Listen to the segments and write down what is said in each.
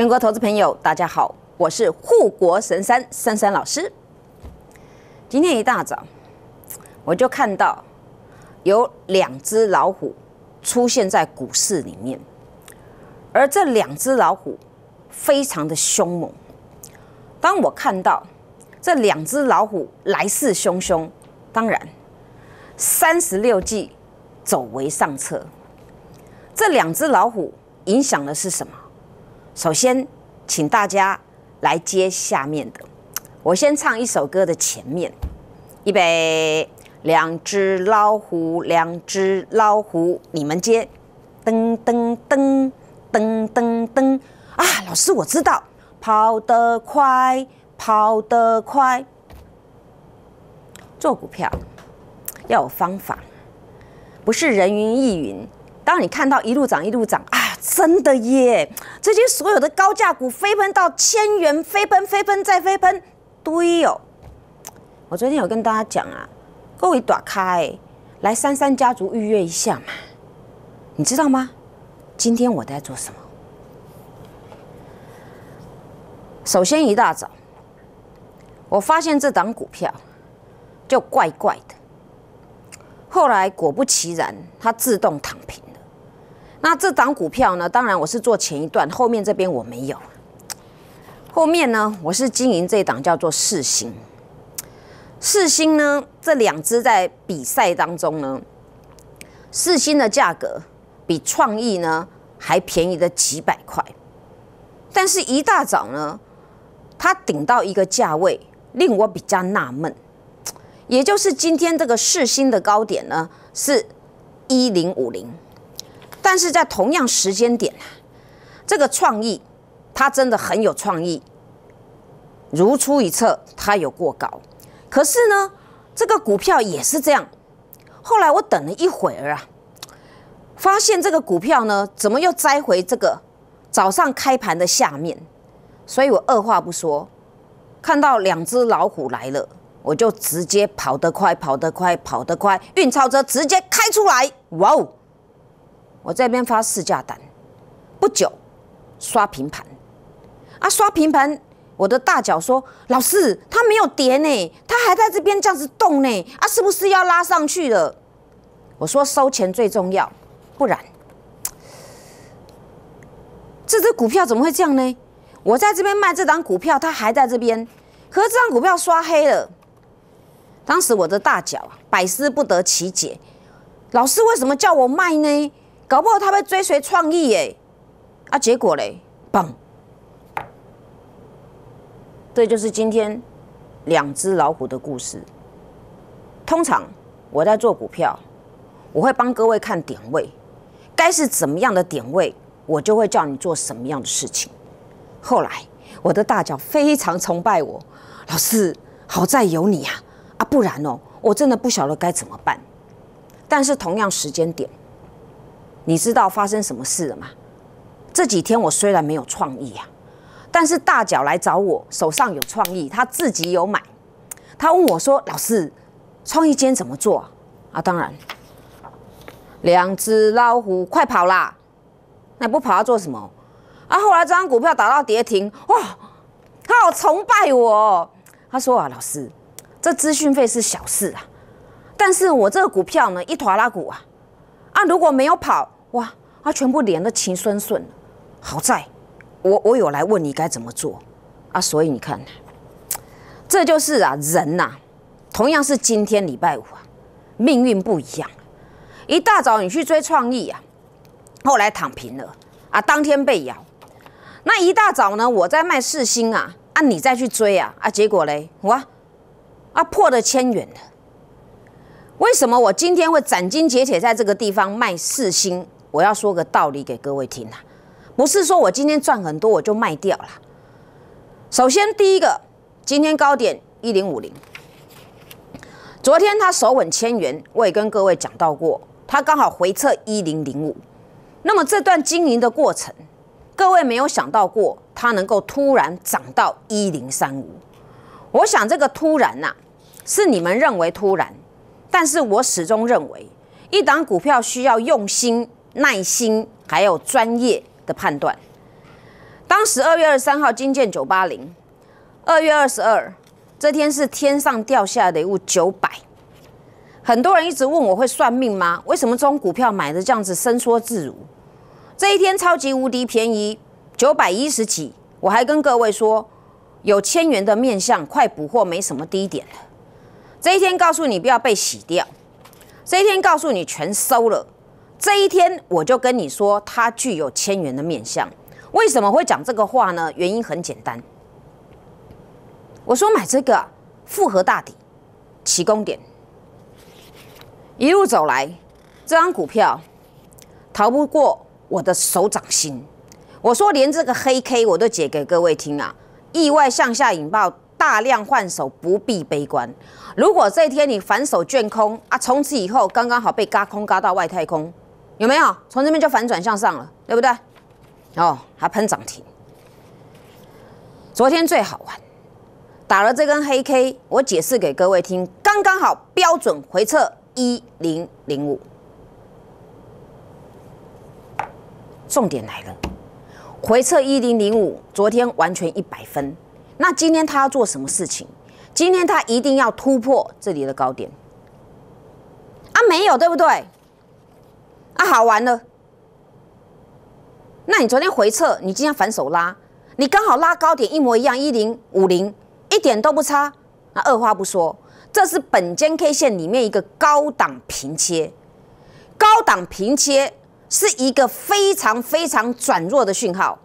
全国投资朋友，大家好，我是护国神山珊珊老师。今天一大早，我就看到有两只老虎出现在股市里面，而这两只老虎非常的凶猛。当我看到这两只老虎来势汹汹，当然三十六计走为上策。这两只老虎影响的是什么？首先，请大家来接下面的。我先唱一首歌的前面，预备，两只老虎，两只老虎，你们接，噔噔噔噔噔噔啊！老师，我知道，跑得快，跑得快。做股票要有方法，不是人云亦云。当你看到一路涨，一路涨啊！真的耶！这些所有的高价股飞奔到千元，飞奔、飞奔、再飞奔，对哦。我昨天有跟大家讲啊，各位打开来三三家族预约一下嘛。你知道吗？今天我在做什么？首先一大早，我发现这档股票就怪怪的。后来果不其然，它自动躺平。那这档股票呢？当然我是做前一段，后面这边我没有。后面呢，我是经营这档叫做“四星。四星呢，这两只在比赛当中呢，四星的价格比创意呢还便宜的几百块，但是一大早呢，它顶到一个价位，令我比较纳闷。也就是今天这个四星的高点呢，是一零五零。但是在同样时间点这个创意，它真的很有创意。如出一辙，它有过高。可是呢，这个股票也是这样。后来我等了一会儿啊，发现这个股票呢，怎么又摘回这个早上开盘的下面？所以我二话不说，看到两只老虎来了，我就直接跑得快，跑得快，跑得快，运钞车直接开出来！哇哦！我这边发试驾单，不久，刷平盘，啊，刷平盘，我的大脚说：“老师，它没有跌呢，它还在这边这样子动呢，啊，是不是要拉上去了？”我说：“收钱最重要，不然，这只股票怎么会这样呢？我在这边卖这档股票，它还在这边，可是这档股票刷黑了。当时我的大脚百思不得其解，老师为什么叫我卖呢？”搞不好他被追随创意耶，啊，结果嘞，棒，这就是今天两只老虎的故事。通常我在做股票，我会帮各位看点位，该是怎么样的点位，我就会叫你做什么样的事情。后来我的大脚非常崇拜我，老师好在有你啊，啊，不然哦，我真的不晓得该怎么办。但是同样时间点。你知道发生什么事了吗？这几天我虽然没有创意啊，但是大脚来找我，手上有创意，他自己有买。他问我说：“老师，创意间怎么做啊？”当然，两只老虎快跑啦！那不跑要做什么？啊，后来这张股票打到跌停，哇，他好崇拜我。他说啊：“老师，这资讯费是小事啊，但是我这个股票呢，一坨拉股啊，啊，如果没有跑。”哇，他全部脸都情顺顺，好在，我我有来问你该怎么做，啊，所以你看，这就是啊人呐，同样是今天礼拜五啊，命运不一样。一大早你去追创意啊，后来躺平了啊，当天被咬。那一大早呢，我在卖四星啊，啊，你再去追啊，啊，结果嘞，哇，啊破了千元了。为什么我今天会斩钉截铁在这个地方卖四星？我要说个道理给各位听啊，不是说我今天赚很多我就卖掉了。首先第一个，今天高点一零五零，昨天它手稳千元，我也跟各位讲到过，它刚好回撤一零零五。那么这段经营的过程，各位没有想到过它能够突然涨到一零三五。我想这个突然呐，是你们认为突然，但是我始终认为，一档股票需要用心。耐心还有专业的判断。当时二月二十三号，金剑九八零，二月二十二这天是天上掉下来的一物九百。很多人一直问我会算命吗？为什么中股票买的这样子伸缩自如？这一天超级无敌便宜，九百一十几。我还跟各位说，有千元的面相，快补货，没什么低点了。这一天告诉你不要被洗掉，这一天告诉你全收了。这一天我就跟你说，它具有千元的面相。为什么会讲这个话呢？原因很简单。我说买这个复合大底，起攻点。一路走来，这张股票逃不过我的手掌心。我说连这个黑 K 我都解给各位听啊！意外向下引爆，大量换手，不必悲观。如果这一天你反手卷空啊，从此以后刚刚好被嘎空嘎到外太空。有没有从这边就反转向上了，对不对？哦，还喷涨停。昨天最好玩，打了这根黑 K，我解释给各位听，刚刚好标准回撤一零零五。重点来了，回撤一零零五，昨天完全一百分。那今天他要做什么事情？今天他一定要突破这里的高点啊？没有，对不对？那好玩了，那你昨天回撤，你今天反手拉，你刚好拉高点一模一样，一零五零一点都不差。那二话不说，这是本间 K 线里面一个高档平切，高档平切是一个非常非常转弱的讯号，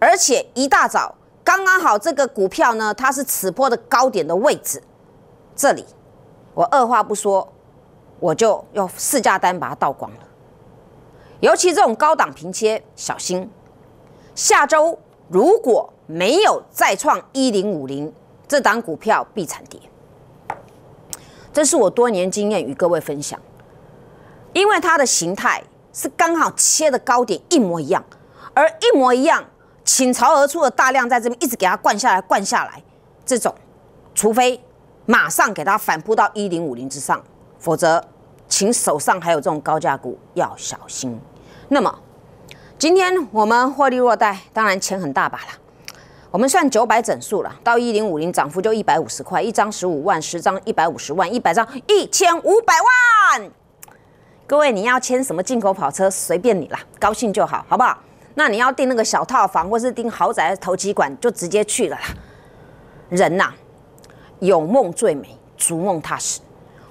而且一大早刚刚好这个股票呢，它是此波的高点的位置，这里我二话不说，我就用试价单把它倒光了。尤其这种高档平切，小心！下周如果没有再创一零五零，这档股票必惨跌。这是我多年经验与各位分享，因为它的形态是刚好切的高点一模一样，而一模一样倾潮而出的大量在这边一直给它灌下来、灌下来，这种，除非马上给它反扑到一零五零之上，否则，请手上还有这种高价股要小心。那么，今天我们获利若待，当然钱很大把了。我们算九百整数了，到一零五零涨幅就一百五十块一张，十五万十张一百五十万，一百张一千五百万。各位，你要签什么进口跑车，随便你啦，高兴就好，好不好？那你要订那个小套房，或是订豪宅投机馆，就直接去了啦。人呐，有梦最美，逐梦踏实。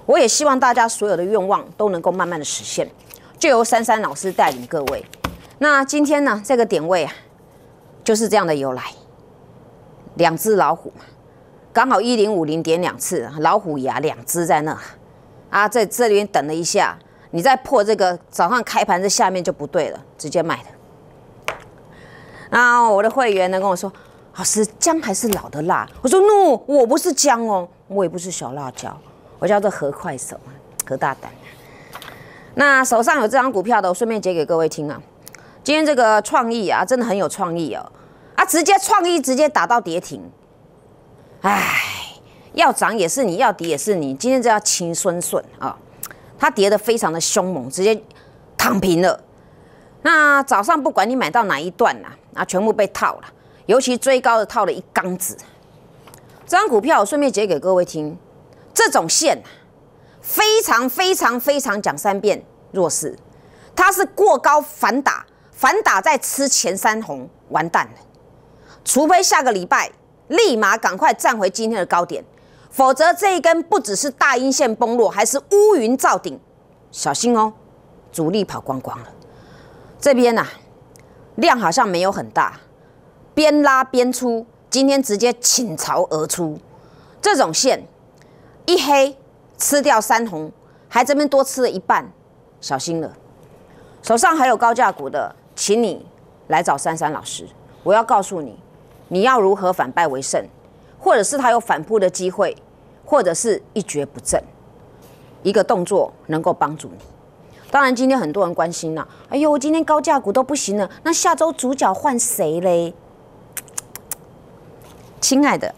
我也希望大家所有的愿望都能够慢慢的实现。就由珊珊老师带领各位。那今天呢，这个点位啊，就是这样的由来。两只老虎嘛，刚好一零五零点两次，老虎牙两只在那啊，在这里等了一下。你在破这个早上开盘这下面就不对了，直接卖的。啊，我的会员呢跟我说，老师姜还是老的辣。我说，no，我不是姜哦，我也不是小辣椒，我叫做何快手，何大胆。那手上有这张股票的，我顺便解给各位听啊。今天这个创意啊，真的很有创意哦，啊，直接创意直接打到跌停。唉，要涨也是你，要跌也是你。今天这叫情顺顺啊，它跌得非常的凶猛，直接躺平了。那早上不管你买到哪一段啦、啊，全部被套了，尤其追高的套了一缸子。这张股票顺便解给各位听，这种线。非常非常非常讲三遍，弱势，它是过高反打，反打再吃前三红，完蛋了。除非下个礼拜立马赶快站回今天的高点，否则这一根不只是大阴线崩落，还是乌云罩顶，小心哦，主力跑光光了。这边呐，量好像没有很大，边拉边出，今天直接倾巢而出，这种线一黑。吃掉三红，还这边多吃了一半，小心了。手上还有高价股的，请你来找珊珊老师。我要告诉你，你要如何反败为胜，或者是他有反扑的机会，或者是一蹶不振，一个动作能够帮助你。当然，今天很多人关心了，哎呦，今天高价股都不行了，那下周主角换谁嘞？亲爱的，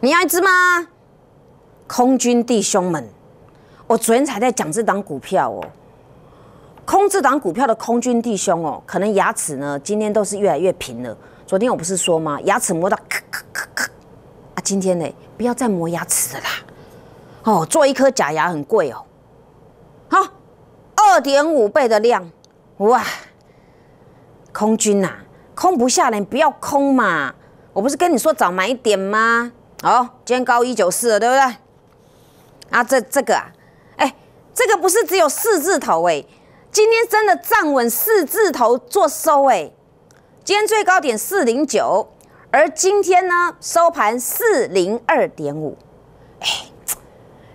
你要一支吗？空军弟兄们，我昨天才在讲这档股票哦。空这档股票的空军弟兄哦，可能牙齿呢今天都是越来越平了。昨天我不是说吗？牙齿磨到咳咳咳咳啊！今天呢，不要再磨牙齿啦。哦，做一颗假牙很贵哦。好，二点五倍的量，哇！空军呐，空不下来，不要空嘛。我不是跟你说早买一点吗？哦，今天高一九四了，对不对？啊，这这个，啊，哎，这个不是只有四字头哎，今天真的站稳四字头做收哎，今天最高点四零九，而今天呢收盘四零二点五，哎，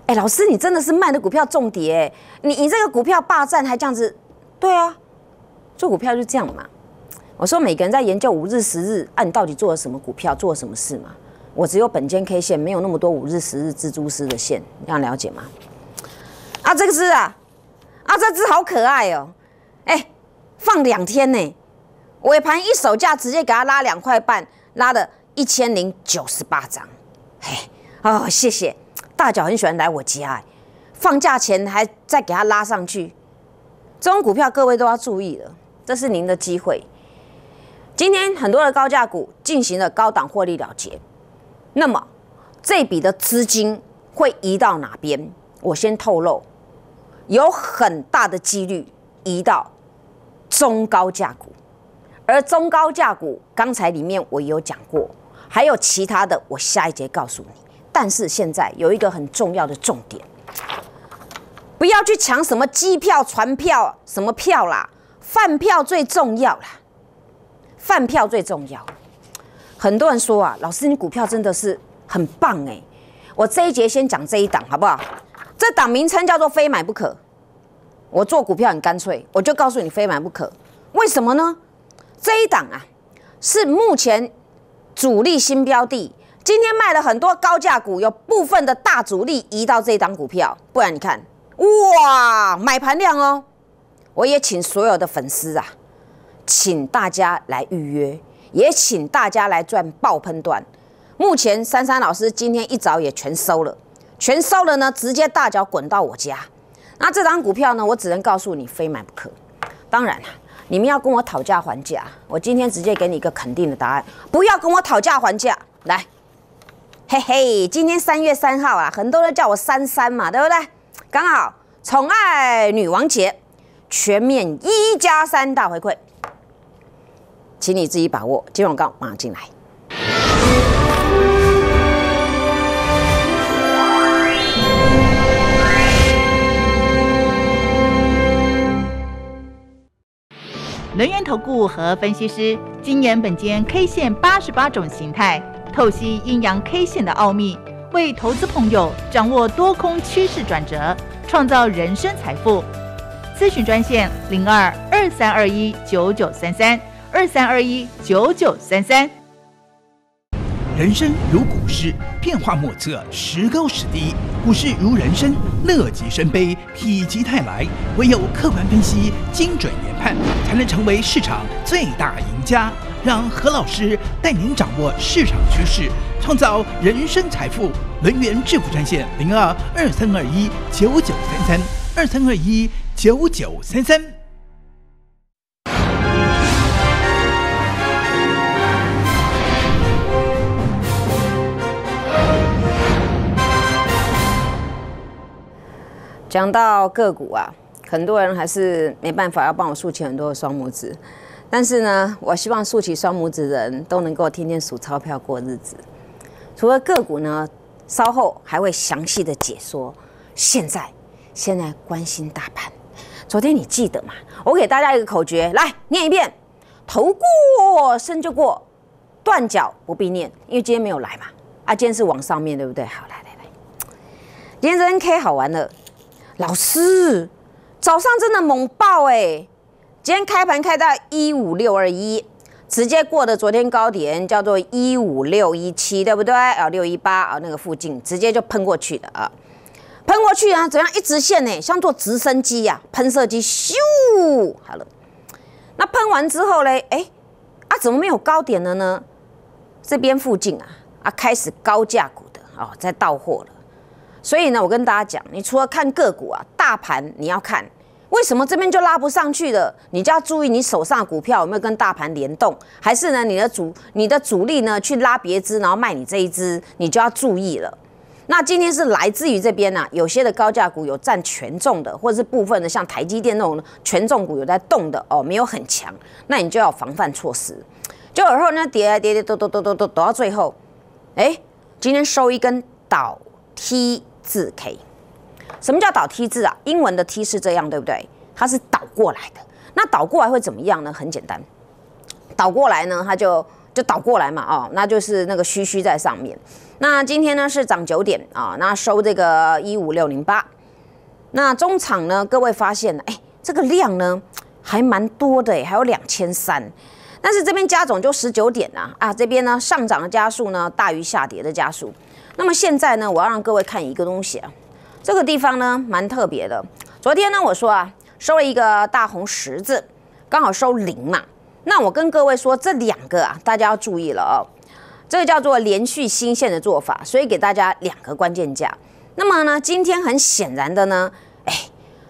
哎，老师你真的是卖的股票重叠哎，你你这个股票霸占还这样子，对啊，做股票就这样嘛，我说每个人在研究五日十日，啊，你到底做了什么股票做了什么事嘛。我只有本间 K 线，没有那么多五日、十日蜘蛛丝的线，要了解吗？啊，这只啊，啊，这只好可爱哦！哎，放两天呢，尾盘一手价直接给它拉两块半，拉了一千零九十八张。嘿，哦，谢谢大脚，很喜欢来我家、i 放假前还再给它拉上去。这种股票各位都要注意了，这是您的机会。今天很多的高价股进行了高档获利了结。那么这笔的资金会移到哪边？我先透露，有很大的几率移到中高价股。而中高价股，刚才里面我也有讲过，还有其他的，我下一节告诉你。但是现在有一个很重要的重点，不要去抢什么机票、船票、什么票啦，饭票最重要啦，饭票最重要。很多人说啊，老师，你股票真的是很棒哎！我这一节先讲这一档好不好？这档名称叫做“非买不可”。我做股票很干脆，我就告诉你“非买不可”。为什么呢？这一档啊，是目前主力新标的，今天卖了很多高价股，有部分的大主力移到这一档股票。不然你看，哇，买盘量哦！我也请所有的粉丝啊，请大家来预约。也请大家来赚爆喷段。目前珊珊老师今天一早也全收了，全收了呢，直接大脚滚到我家。那这张股票呢，我只能告诉你非买不可。当然了，你们要跟我讨价还价，我今天直接给你一个肯定的答案，不要跟我讨价还价。来，嘿嘿，今天三月三号啊，很多人叫我珊珊嘛，对不对？刚好宠爱女王节，全面一加三大回馈。请你自己把握。金融告马上进来。能源投顾和分析师，今年本间 K 线八十八种形态，透析阴阳 K 线的奥秘，为投资朋友掌握多空趋势转折，创造人生财富。咨询专线零二二三二一九九三三。二三二一九九三三。人生如股市，变化莫测，时高时低；股市如人生，乐极生悲，否极泰来。唯有客观分析，精准研判，才能成为市场最大赢家。让何老师带您掌握市场趋势，创造人生财富。能源致富专线零二二三二一九九三三二三二一九九三三。讲到个股啊，很多人还是没办法要帮我竖起很多的双拇指，但是呢，我希望竖起双拇指的人都能够天天数钞票过日子。除了个股呢，稍后还会详细的解说。现在，现在关心大盘。昨天你记得吗？我给大家一个口诀，来念一遍：头过身就过，断脚不必念，因为今天没有来嘛。啊，今天是往上面，对不对？好，来来来，今天这 N K 好玩了。老师，早上真的猛爆哎！今天开盘开到一五六二一，直接过的昨天高点，叫做一五六一七，对不对？啊，六一八啊，那个附近直接就喷过去的啊，喷过去啊，怎样一直线呢？像坐直升机呀，喷射机咻，好了。那喷完之后呢？哎，啊，怎么没有高点了呢？这边附近啊，啊，开始高价股的哦，在到货了。所以呢，我跟大家讲，你除了看个股啊，大盘你要看，为什么这边就拉不上去了？你就要注意你手上股票有没有跟大盘联动，还是呢你的主你的主力呢去拉别支，然后卖你这一支，你就要注意了。那今天是来自于这边呢，有些的高价股有占权重的，或者是部分的像台积电那种权重股有在动的哦，没有很强，那你就要防范措施。就而后呢，跌跌，跌，跌，跌，跌，跌，跌，跌到最后，哎，今天收一根倒 T。字 K，什么叫倒 T 字啊？英文的 T 是这样，对不对？它是倒过来的。那倒过来会怎么样呢？很简单，倒过来呢，它就就倒过来嘛。哦，那就是那个须须在上面。那今天呢是涨九点啊，那收这个一五六零八。那中场呢，各位发现，哎，这个量呢还蛮多的还有两千三。但是这边加总就十九点啊，啊，这边呢上涨的加速呢大于下跌的加速。那么现在呢，我要让各位看一个东西啊，这个地方呢蛮特别的。昨天呢，我说啊，收了一个大红十字，刚好收零嘛。那我跟各位说，这两个啊，大家要注意了哦。这个叫做连续新线的做法，所以给大家两个关键价。那么呢，今天很显然的呢，哎，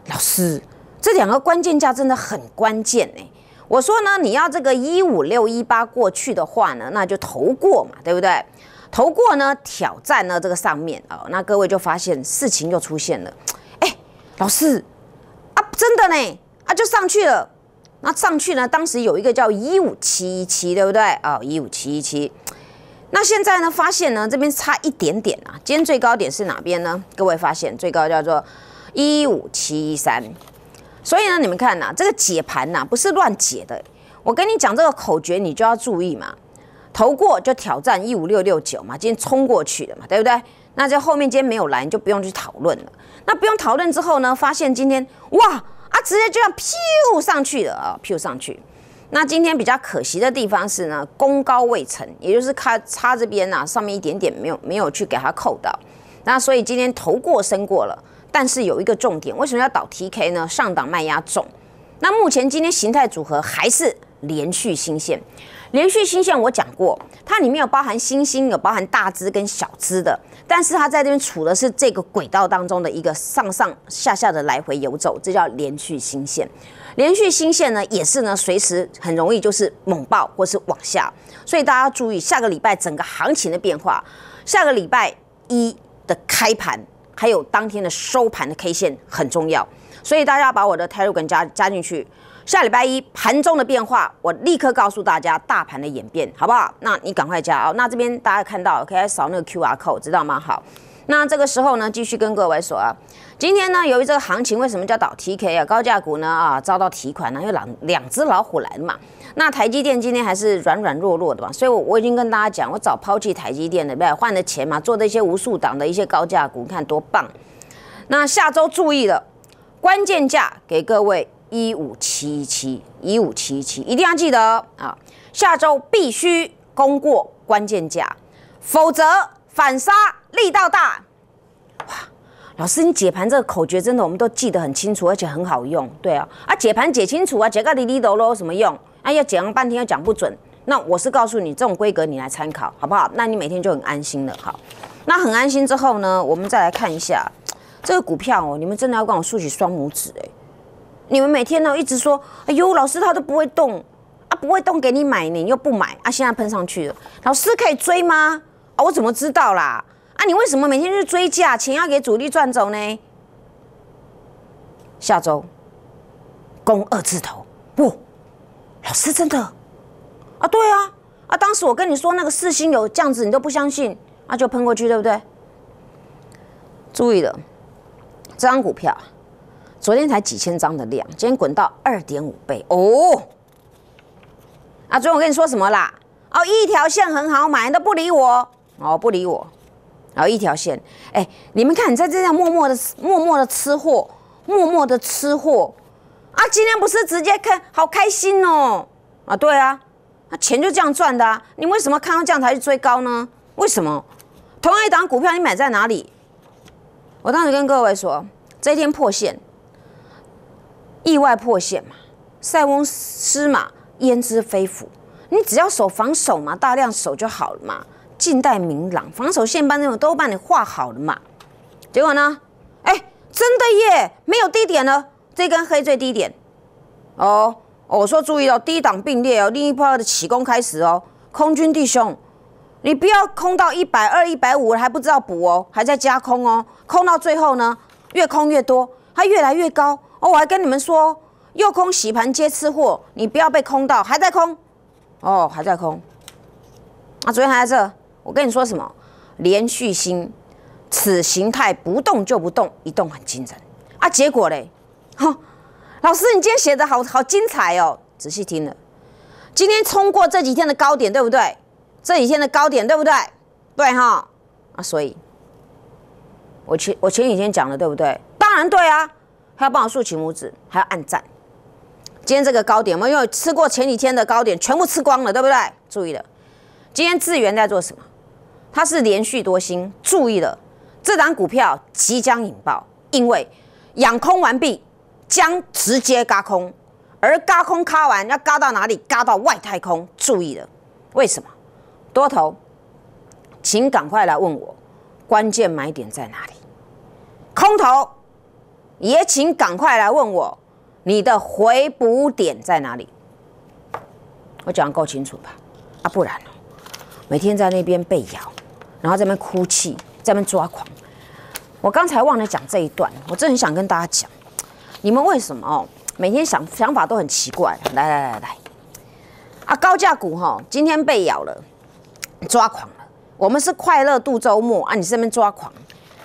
老师，这两个关键价真的很关键哎。我说呢，你要这个一五六一八过去的话呢，那就投过嘛，对不对？投过呢，挑战呢，这个上面哦，那各位就发现事情又出现了，哎，老师啊，真的呢啊，就上去了，那上去呢，当时有一个叫一五七一七，对不对哦，一五七一七，那现在呢，发现呢这边差一点点啊，今天最高点是哪边呢？各位发现最高叫做一五七一三，所以呢，你们看呐，这个解盘呐不是乱解的，我跟你讲这个口诀，你就要注意嘛。投过就挑战一五六六九嘛，今天冲过去的嘛，对不对？那就后面今天没有来，你就不用去讨论了。那不用讨论之后呢，发现今天哇啊，直接就要 p u 上去了啊，p u 上去。那今天比较可惜的地方是呢，功高未成，也就是咔差这边呐，上面一点点没有没有去给它扣到。那所以今天投过升过了，但是有一个重点，为什么要倒 TK 呢？上档卖压重。那目前今天形态组合还是连续新线。连续新线我讲过，它里面有包含新星，有包含大支跟小支的，但是它在这边处的是这个轨道当中的一个上上下下的来回游走，这叫连续新线。连续新线呢，也是呢，随时很容易就是猛爆或是往下，所以大家注意下个礼拜整个行情的变化，下个礼拜一的开盘还有当天的收盘的 K 线很重要，所以大家把我的 Telegram 加加进去。下礼拜一盘中的变化，我立刻告诉大家大盘的演变，好不好？那你赶快加哦。那这边大家看到，可以扫那个 QR code，知道吗？好，那这个时候呢，继续跟各位说啊，今天呢，由于这个行情为什么叫倒 TK 啊？高价股呢啊，遭到提款，因为两两只老虎来了嘛？那台积电今天还是软软弱弱的嘛，所以我我已经跟大家讲，我早抛弃台积电了，不，换了钱嘛，做这些无数档的一些高价股，你看多棒！那下周注意了，关键价给各位。一五七一七，一五七一七，一定要记得啊！下周必须攻过关键价，否则反杀力道大。哇，老师，你解盘这个口诀真的我们都记得很清楚，而且很好用。对啊，啊解盘解清楚啊，解个滴滴豆喽什么用？啊，要解了半天又讲不准，那我是告诉你这种规格你来参考好不好？那你每天就很安心了，好。那很安心之后呢，我们再来看一下这个股票哦，你们真的要跟我竖起双拇指哎。你们每天呢一直说，哎呦，老师他都不会动啊，不会动给你买你又不买啊，现在喷上去了，老师可以追吗？啊，我怎么知道啦？啊，你为什么每天去追价，钱要给主力赚走呢？下周，攻二字头不？老师真的？啊，对啊，啊，当时我跟你说那个四星有样子，你都不相信，啊，就喷过去，对不对？注意了，这张股票。昨天才几千张的量，今天滚到二点五倍哦！啊，昨天我跟你说什么啦？哦，一条线很好买，都不理我哦，不理我，然后一条线，哎，你们看你在这样默默的、默默的吃货，默默的吃货啊！今天不是直接看好开心哦？啊，对啊，那钱就这样赚的啊！你为什么看到这样才去追高呢？为什么？同一档股票你买在哪里？我当时跟各位说，这一天破线。意外破线嘛，塞翁失马焉知非福？你只要守防守嘛，大量守就好了嘛，近代明朗。防守线班任种都帮你画好了嘛。结果呢？哎，真的耶，没有低点了，这根黑最低点。哦哦，我说注意哦，低档并列哦，另一波的起攻开始哦。空军弟兄，你不要空到一百二、一百五，还不知道补哦，还在加空哦，空到最后呢，越空越多，它越来越高。哦，我还跟你们说，又空洗盘接吃货，你不要被空到，还在空，哦，还在空，啊，昨天还在这，我跟你说什么，连续星，此形态不动就不动，一动很惊人啊。结果嘞，哼，老师，你今天写的好好精彩哦，仔细听了，今天冲过这几天的高点对不对？这几天的高点对不对？对哈，啊，所以，我前我前几天讲的，对不对？当然对啊。还要帮我竖起拇指，还要按赞。今天这个高点们因为吃过前几天的高点，全部吃光了，对不对？注意了，今天智源在做什么？他是连续多星。注意了，这档股票即将引爆，因为养空完毕将直接嘎空，而嘎空嘎完要嘎到哪里？嘎到外太空。注意了，为什么？多头，请赶快来问我，关键买点在哪里？空头。也请赶快来问我，你的回补点在哪里？我讲够清楚吧？啊，不然每天在那边被咬，然后在那边哭泣，在那边抓狂。我刚才忘了讲这一段，我真的很想跟大家讲，你们为什么哦，每天想想法都很奇怪。来来来来，啊，高价股哈，今天被咬了，抓狂了。我们是快乐度周末啊，你这边抓狂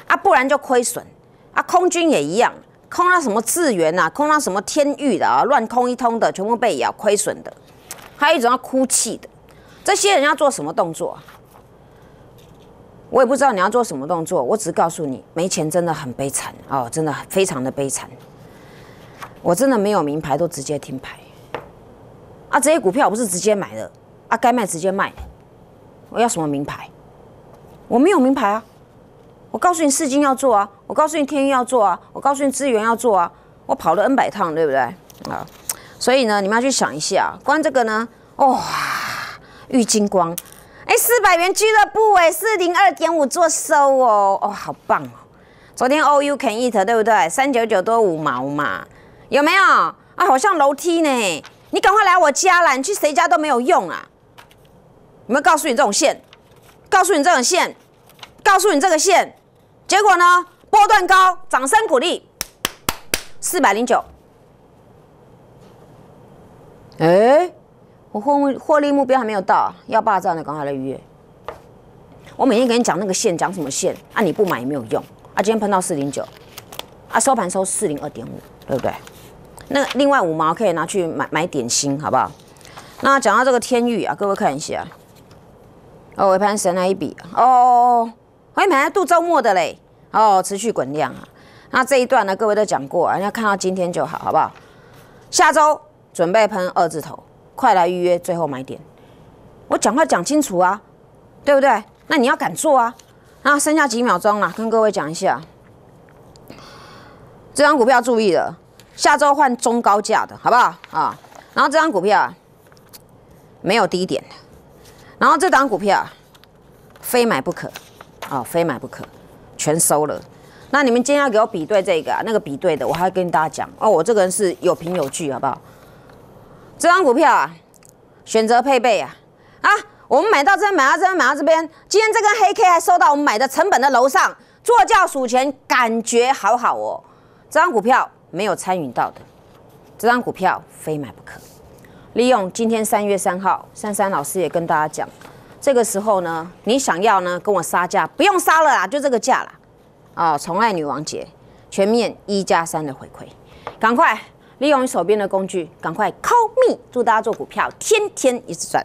啊，不然就亏损啊。空军也一样。空到什么资源呐，空到什么天域的啊，乱空一通的，全部被咬亏损的，还有一种要哭泣的，这些人要做什么动作？我也不知道你要做什么动作，我只告诉你，没钱真的很悲惨哦，真的非常的悲惨。我真的没有名牌，都直接停牌。啊，这些股票我不是直接买的，啊，该卖直接卖，我要什么名牌？我没有名牌啊。我告诉你，四金要做啊！我告诉你，天意要做啊！我告诉你，资源要做啊！我跑了 n 百趟，对不对？啊！所以呢，你们要去想一下。关这个呢，哇！玉金光，哎，四百元俱乐部哎，四零二点五做收哦，哦，好棒哦！昨天 O U can eat，对不对？三九九多五毛嘛，有没有？啊，好像楼梯呢！你赶快来我家啦！你去谁家都没有用啊！有没有告诉你这种线？告诉你这种线？告诉你这个线？结果呢？波段高，掌声鼓励，四百零九。哎，我获获利目标还没有到，要霸占的赶快来预约。我每天给你讲那个线，讲什么线？啊，你不买也没有用。啊，今天碰到四零九，啊，收盘收四零二点五，对不对？那另外五毛可以拿去买买点心，好不好？那讲到这个天域啊，各位看一下，我尾盘神来一笔，哦。我们还度周末的嘞，哦，持续滚量啊。那这一段呢，各位都讲过，啊，要看到今天就好，好不好？下周准备喷二字头，快来预约最后买点。我讲话讲清楚啊，对不对？那你要敢做啊。那剩下几秒钟了，跟各位讲一下，这张股票注意了，下周换中高价的好不好啊？然后这张股票没有低点的，然后这张股票非买不可。啊，非买不可，全收了。那你们今天要给我比对这个啊，那个比对的，我还跟大家讲哦，我这个人是有凭有据，好不好？这张股票啊，选择配备啊，啊，我们买到这边，买到这边，买到这边。今天这根黑 K 还收到我们买的成本的楼上，坐轿数钱，感觉好好哦。这张股票没有参与到的，这张股票非买不可。利用今天三月三号，珊珊老师也跟大家讲。这个时候呢，你想要呢跟我杀价？不用杀了啦，就这个价啦。啊！宠爱女王节，全面一加三的回馈，赶快利用你手边的工具，赶快 call me！祝大家做股票天天一直赚。